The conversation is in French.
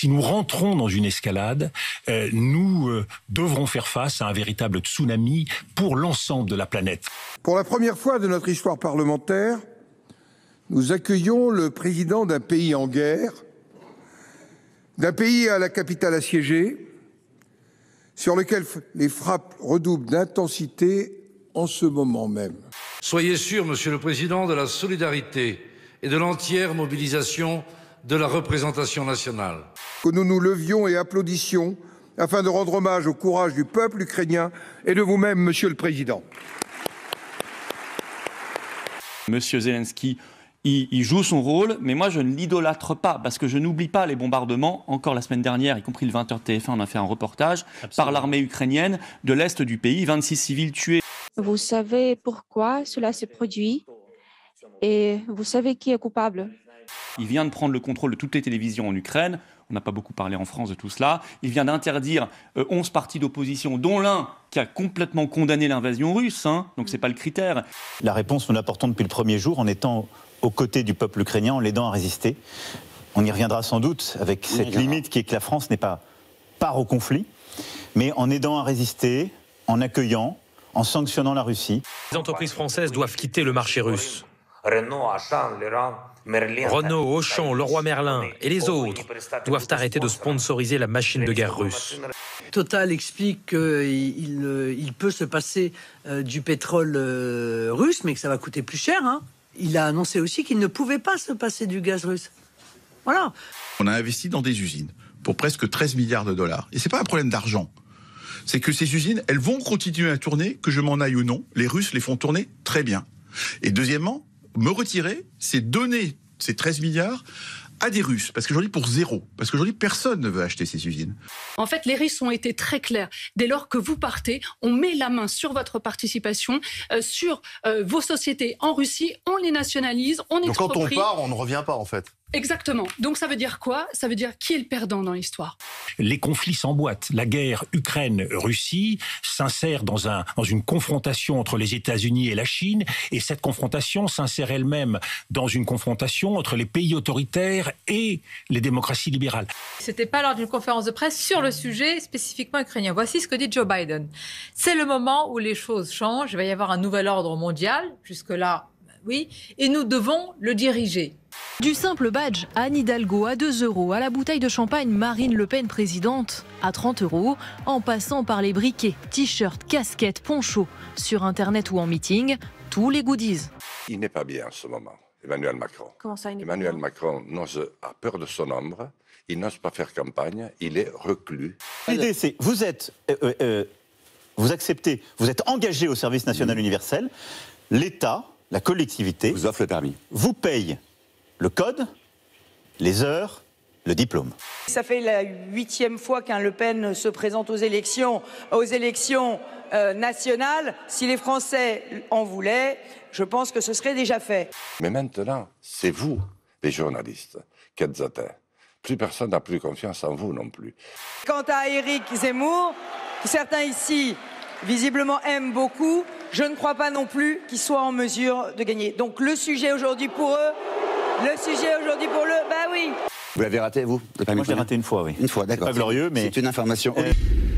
si nous rentrons dans une escalade, euh, nous euh, devrons faire face à un véritable tsunami pour l'ensemble de la planète. Pour la première fois de notre histoire parlementaire, nous accueillons le président d'un pays en guerre, d'un pays à la capitale assiégée, sur lequel les frappes redoublent d'intensité en ce moment même. Soyez sûr, Monsieur le Président, de la solidarité et de l'entière mobilisation de la représentation nationale. Que nous nous levions et applaudissions afin de rendre hommage au courage du peuple ukrainien et de vous-même, Monsieur le Président. Monsieur Zelensky, il, joue son rôle, mais moi je ne l'idolâtre pas, parce que je n'oublie pas les bombardements, encore la semaine dernière, y compris le 20h TF1, on a fait un reportage, par l'armée ukrainienne de l'Est du pays, 26 civils tués. Vous savez pourquoi cela se produit et vous savez qui est coupable. Il vient de prendre le contrôle de toutes les télévisions en Ukraine. On n'a pas beaucoup parlé en France de tout cela. Il vient d'interdire 11 euh, partis d'opposition, dont l'un qui a complètement condamné l'invasion russe. Hein. donc ce n'est pas le critère. La réponse, nous l'apportons depuis le premier jour en étant aux côtés du peuple ukrainien, en l'aidant à résister. On y reviendra sans doute avec cette limite qui est que la France n'est pas part au conflit, mais en aidant à résister, en accueillant, en sanctionnant la Russie. Les entreprises françaises doivent quitter le marché russe. Renault, Auchan, Leroy Merlin et les autres doivent arrêter de sponsoriser la machine de guerre russe. Total explique qu'il euh, peut se passer euh, du pétrole euh, russe, mais que ça va coûter plus cher. Hein. Il a annoncé aussi qu'il ne pouvait pas se passer du gaz russe. Voilà. On a investi dans des usines pour presque 13 milliards de dollars. Et ce n'est pas un problème d'argent c'est que ces usines, elles vont continuer à tourner, que je m'en aille ou non. Les Russes les font tourner très bien. Et deuxièmement, me retirer, c'est donner ces 13 milliards à des Russes, parce qu'aujourd'hui pour zéro, parce qu'aujourd'hui personne ne veut acheter ces usines. En fait, les Russes ont été très clairs. Dès lors que vous partez, on met la main sur votre participation, euh, sur euh, vos sociétés en Russie, on les nationalise, on est Donc quand on part, on ne revient pas en fait. Exactement. Donc ça veut dire quoi Ça veut dire qui est le perdant dans l'histoire Les conflits s'emboîtent. La guerre Ukraine-Russie s'insère dans, un, dans une confrontation entre les États-Unis et la Chine, et cette confrontation s'insère elle-même dans une confrontation entre les pays autoritaires et les démocraties libérales. C'était pas lors d'une conférence de presse sur le sujet spécifiquement ukrainien. Voici ce que dit Joe Biden. C'est le moment où les choses changent. Il va y avoir un nouvel ordre mondial. Jusque-là, oui, et nous devons le diriger. Du simple badge Anne Hidalgo à 2 euros, à la bouteille de champagne Marine Le Pen présidente à 30 euros, en passant par les briquets, t-shirts, casquettes, ponchos, sur Internet ou en meeting, tous les goodies. Il n'est pas bien en ce moment, Emmanuel Macron. Emmanuel Macron n'ose, a peur de son ombre, il n'ose pas faire campagne, il est reclus. L'idée, c'est, vous êtes, euh, euh, euh, vous acceptez, vous êtes engagé au service national universel, l'État la collectivité vous offre le permis. Vous paye le code, les heures, le diplôme. Ça fait la huitième fois qu'un Le Pen se présente aux élections, aux élections euh, nationales. Si les Français en voulaient, je pense que ce serait déjà fait. Mais maintenant, c'est vous, les journalistes, qui êtes atteints. Plus personne n'a plus confiance en vous non plus. Quant à Éric Zemmour, certains ici visiblement aiment beaucoup, je ne crois pas non plus qu'ils soient en mesure de gagner. Donc le sujet aujourd'hui pour eux, le sujet aujourd'hui pour eux, bah oui. Vous l'avez raté, vous Moi, je l'ai raté une fois, oui. Une fois, d'accord. Pas glorieux, mais. C'est une information. Euh,